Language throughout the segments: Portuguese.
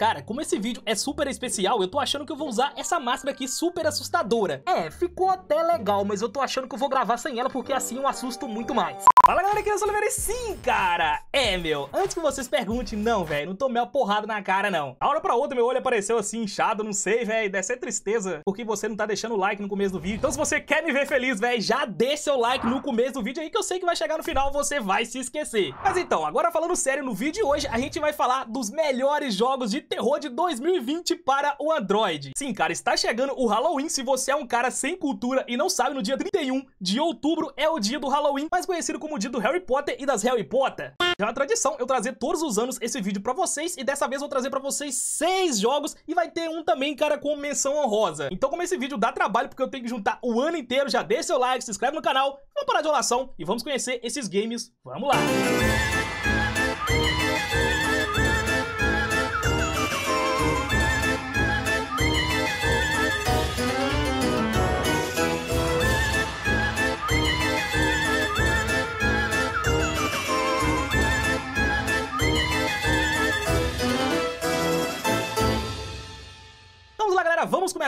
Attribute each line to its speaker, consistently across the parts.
Speaker 1: Cara, como esse vídeo é super especial, eu tô achando que eu vou usar essa máscara aqui super assustadora. É, ficou até legal, mas eu tô achando que eu vou gravar sem ela porque assim eu assusto muito mais. Fala galera, aqui eu é sou o Oliveira sim, cara, é meu, antes que vocês perguntem, não, velho, não tomei uma porrada na cara, não. A hora pra outra meu olho apareceu assim, inchado, não sei, velho, deve ser tristeza, porque você não tá deixando o like no começo do vídeo. Então se você quer me ver feliz, velho, já dê seu like no começo do vídeo aí, que eu sei que vai chegar no final, você vai se esquecer. Mas então, agora falando sério, no vídeo de hoje a gente vai falar dos melhores jogos de terror de 2020 para o Android. Sim, cara, está chegando o Halloween, se você é um cara sem cultura e não sabe, no dia 31 de outubro é o dia do Halloween, mais conhecido como como o dia do Harry Potter e das Harry Potter. Já é uma tradição eu trazer todos os anos esse vídeo pra vocês e dessa vez eu vou trazer pra vocês seis jogos e vai ter um também, cara, com menção honrosa. Então como esse vídeo dá trabalho porque eu tenho que juntar o ano inteiro, já deixa seu like, se inscreve no canal, vamos parar de olação e vamos conhecer esses games. Vamos lá! Música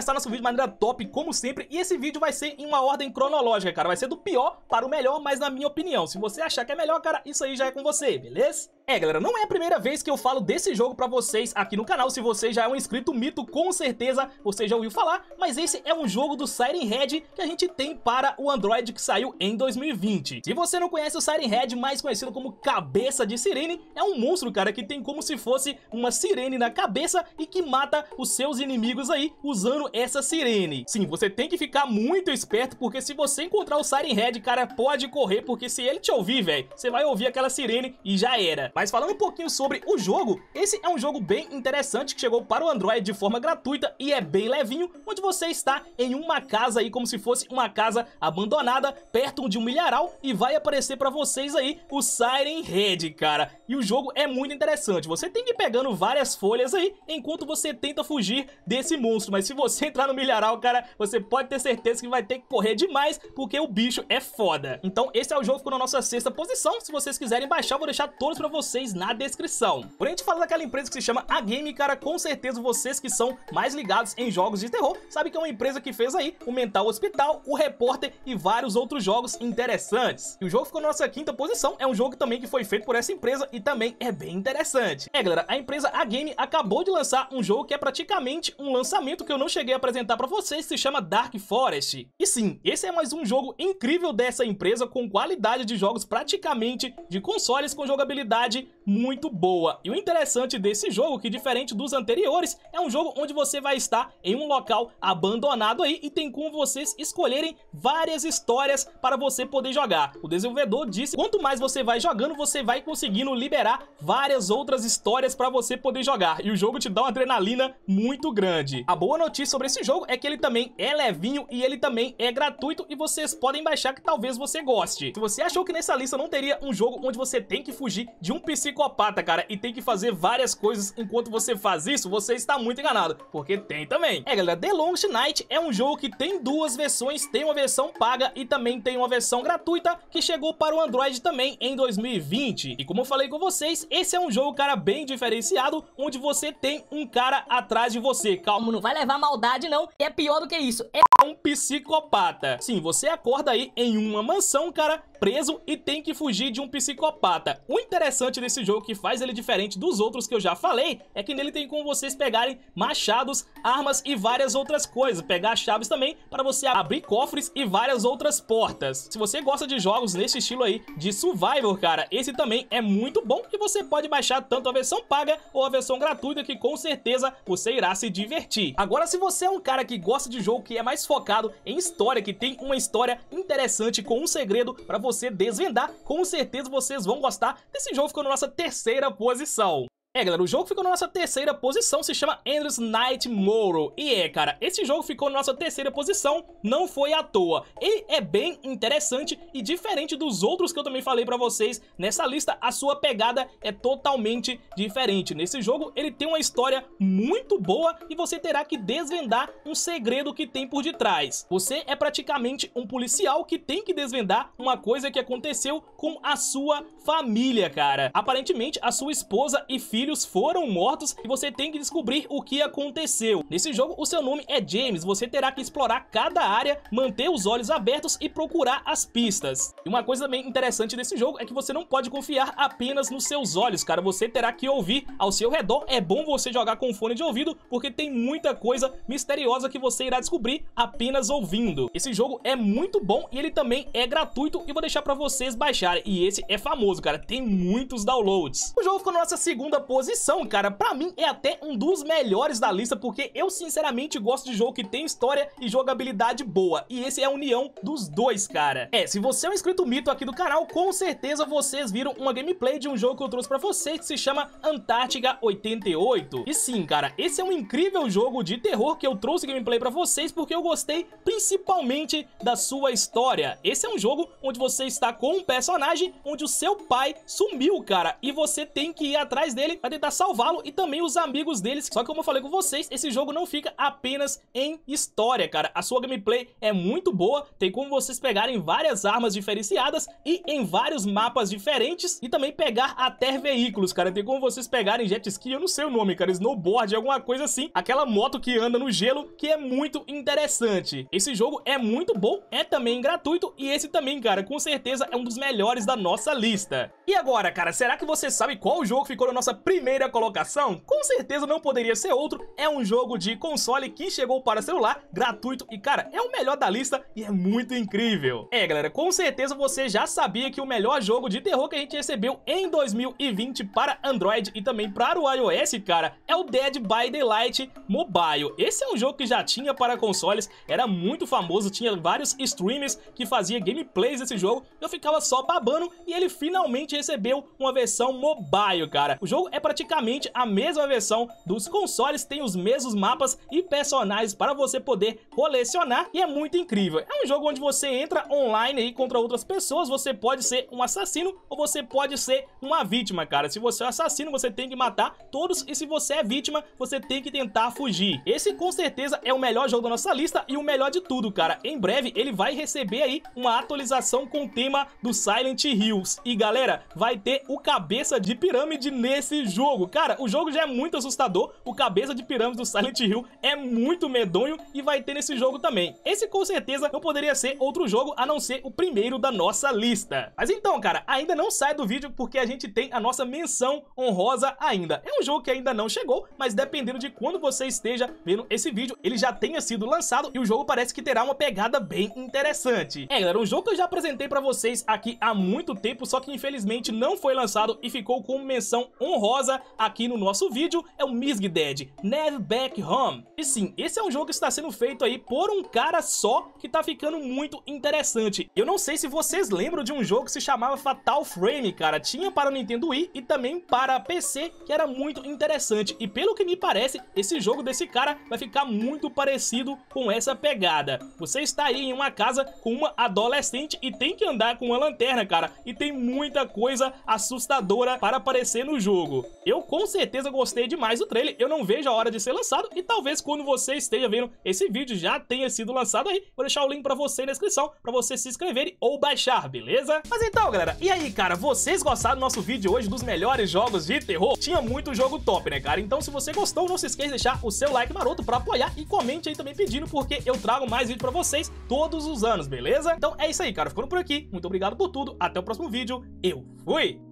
Speaker 1: começar nosso vídeo de maneira top, como sempre, e esse vídeo vai ser em uma ordem cronológica, cara. Vai ser do pior para o melhor, mas na minha opinião. Se você achar que é melhor, cara, isso aí já é com você, beleza? É, galera, não é a primeira vez que eu falo desse jogo pra vocês aqui no canal. Se você já é um inscrito mito, com certeza você já ouviu falar. Mas esse é um jogo do Siren Head que a gente tem para o Android que saiu em 2020. Se você não conhece o Siren Head, mais conhecido como Cabeça de Sirene, é um monstro, cara, que tem como se fosse uma sirene na cabeça e que mata os seus inimigos aí usando essa sirene. Sim, você tem que ficar muito esperto, porque se você encontrar o Siren Head, cara, pode correr, porque se ele te ouvir, velho, você vai ouvir aquela sirene e já era. Mas mas falando um pouquinho sobre o jogo, esse é um jogo bem interessante que chegou para o Android de forma gratuita e é bem levinho, onde você está em uma casa aí como se fosse uma casa abandonada, perto de um milharal e vai aparecer para vocês aí o Siren Head, cara. E o jogo é muito interessante, você tem que ir pegando várias folhas aí enquanto você tenta fugir desse monstro, mas se você entrar no milharal, cara, você pode ter certeza que vai ter que correr demais porque o bicho é foda. Então esse é o jogo que ficou na nossa sexta posição, se vocês quiserem baixar eu vou deixar todos para vocês vocês na descrição. Porém, a gente fala daquela empresa que se chama A Game, cara, com certeza vocês que são mais ligados em jogos de terror, sabem que é uma empresa que fez aí o Mental Hospital, o Repórter e vários outros jogos interessantes. E o jogo ficou na nossa quinta posição, é um jogo também que foi feito por essa empresa e também é bem interessante. É, galera, a empresa A Game acabou de lançar um jogo que é praticamente um lançamento que eu não cheguei a apresentar pra vocês, se chama Dark Forest. E sim, esse é mais um jogo incrível dessa empresa com qualidade de jogos praticamente de consoles com jogabilidade verdade, muito boa. E o interessante desse jogo, que diferente dos anteriores, é um jogo onde você vai estar em um local abandonado aí e tem como vocês escolherem várias histórias para você poder jogar. O desenvolvedor disse, quanto mais você vai jogando, você vai conseguindo liberar várias outras histórias para você poder jogar. E o jogo te dá uma adrenalina muito grande. A boa notícia sobre esse jogo é que ele também é levinho e ele também é gratuito e vocês podem baixar que talvez você goste. Se você achou que nessa lista não teria um jogo onde você tem que fugir de um psicólogo psicopata, cara, e tem que fazer várias coisas enquanto você faz isso, você está muito enganado, porque tem também. É, galera, The Long Night é um jogo que tem duas versões, tem uma versão paga e também tem uma versão gratuita que chegou para o Android também em 2020. E como eu falei com vocês, esse é um jogo, cara, bem diferenciado, onde você tem um cara atrás de você. Calma, não vai levar maldade não, é pior do que isso. É um psicopata. Sim, você acorda aí em uma mansão, cara, preso e tem que fugir de um psicopata. O interessante desse jogo que faz ele diferente dos outros que eu já falei é que nele tem como vocês pegarem machados, armas e várias outras coisas. Pegar chaves também para você abrir cofres e várias outras portas. Se você gosta de jogos nesse estilo aí de survival, cara, esse também é muito bom e você pode baixar tanto a versão paga ou a versão gratuita que com certeza você irá se divertir. Agora, se você é um cara que gosta de jogo que é mais focado em história, que tem uma história interessante com um segredo para você desvendar. Com certeza vocês vão gostar desse jogo ficou na nossa terceira posição. É, galera, o jogo ficou na nossa terceira posição, se chama Endless Night Morrow. E é, cara, esse jogo ficou na nossa terceira posição, não foi à toa. Ele é bem interessante e diferente dos outros que eu também falei pra vocês. Nessa lista, a sua pegada é totalmente diferente. Nesse jogo, ele tem uma história muito boa e você terá que desvendar um segredo que tem por detrás. Você é praticamente um policial que tem que desvendar uma coisa que aconteceu com a sua família, cara. Aparentemente, a sua esposa e filho filhos foram mortos e você tem que descobrir o que aconteceu. Nesse jogo, o seu nome é James, você terá que explorar cada área, manter os olhos abertos e procurar as pistas. E uma coisa também interessante desse jogo é que você não pode confiar apenas nos seus olhos, cara, você terá que ouvir ao seu redor. É bom você jogar com fone de ouvido, porque tem muita coisa misteriosa que você irá descobrir apenas ouvindo. Esse jogo é muito bom e ele também é gratuito e vou deixar para vocês baixarem. E esse é famoso, cara, tem muitos downloads. O jogo ficou na nossa segunda posição, cara. Pra mim é até um dos melhores da lista, porque eu sinceramente gosto de jogo que tem história e jogabilidade boa. E esse é a união dos dois, cara. É, se você é um inscrito mito aqui do canal, com certeza vocês viram uma gameplay de um jogo que eu trouxe pra vocês que se chama Antártica 88. E sim, cara, esse é um incrível jogo de terror que eu trouxe gameplay pra vocês porque eu gostei principalmente da sua história. Esse é um jogo onde você está com um personagem onde o seu pai sumiu, cara, e você tem que ir atrás dele pra tentar salvá-lo e também os amigos deles. Só que como eu falei com vocês, esse jogo não fica apenas em história, cara. A sua gameplay é muito boa, tem como vocês pegarem várias armas diferenciadas e em vários mapas diferentes e também pegar até veículos, cara. Tem como vocês pegarem jet ski, eu não sei o nome, cara, snowboard, alguma coisa assim. Aquela moto que anda no gelo, que é muito interessante. Esse jogo é muito bom, é também gratuito e esse também, cara, com certeza é um dos melhores da nossa lista. E agora, cara, será que você sabe qual jogo ficou na nossa primeira primeira colocação, com certeza não poderia ser outro, é um jogo de console que chegou para celular, gratuito e, cara, é o melhor da lista e é muito incrível. É, galera, com certeza você já sabia que o melhor jogo de terror que a gente recebeu em 2020 para Android e também para o iOS, cara, é o Dead by Daylight Mobile. Esse é um jogo que já tinha para consoles, era muito famoso, tinha vários streamers que fazia gameplays desse jogo, eu ficava só babando e ele finalmente recebeu uma versão mobile, cara. O jogo é praticamente a mesma versão dos consoles, tem os mesmos mapas e personagens para você poder colecionar e é muito incrível. É um jogo onde você entra online aí contra outras pessoas, você pode ser um assassino ou você pode ser uma vítima, cara. Se você é um assassino, você tem que matar todos e se você é vítima, você tem que tentar fugir. Esse com certeza é o melhor jogo da nossa lista e o melhor de tudo, cara. Em breve ele vai receber aí uma atualização com o tema do Silent Hills. E galera, vai ter o cabeça de pirâmide nesse jogo. Cara, o jogo já é muito assustador, o cabeça de pirâmide do Silent Hill é muito medonho e vai ter nesse jogo também. Esse com certeza não poderia ser outro jogo a não ser o primeiro da nossa lista. Mas então, cara, ainda não sai do vídeo porque a gente tem a nossa menção honrosa ainda. É um jogo que ainda não chegou, mas dependendo de quando você esteja vendo esse vídeo, ele já tenha sido lançado e o jogo parece que terá uma pegada bem interessante. É, galera, um jogo que eu já apresentei pra vocês aqui há muito tempo, só que infelizmente não foi lançado e ficou com menção honrosa famosa aqui no nosso vídeo é o Misg Dead, Never Back Home. E sim, esse é um jogo que está sendo feito aí por um cara só que tá ficando muito interessante. Eu não sei se vocês lembram de um jogo que se chamava Fatal Frame, cara. Tinha para o Nintendo Wii e também para PC, que era muito interessante. E pelo que me parece, esse jogo desse cara vai ficar muito parecido com essa pegada. Você está aí em uma casa com uma adolescente e tem que andar com uma lanterna, cara. E tem muita coisa assustadora para aparecer no jogo. Eu com certeza gostei demais do trailer, eu não vejo a hora de ser lançado e talvez quando você esteja vendo esse vídeo já tenha sido lançado aí. Vou deixar o link pra você na descrição pra você se inscrever ou baixar, beleza? Mas então, galera, e aí, cara, vocês gostaram do nosso vídeo hoje dos melhores jogos de terror? Tinha muito jogo top, né, cara? Então se você gostou, não se esqueça de deixar o seu like maroto pra apoiar e comente aí também pedindo porque eu trago mais vídeo pra vocês todos os anos, beleza? Então é isso aí, cara, ficando por aqui. Muito obrigado por tudo, até o próximo vídeo. Eu fui!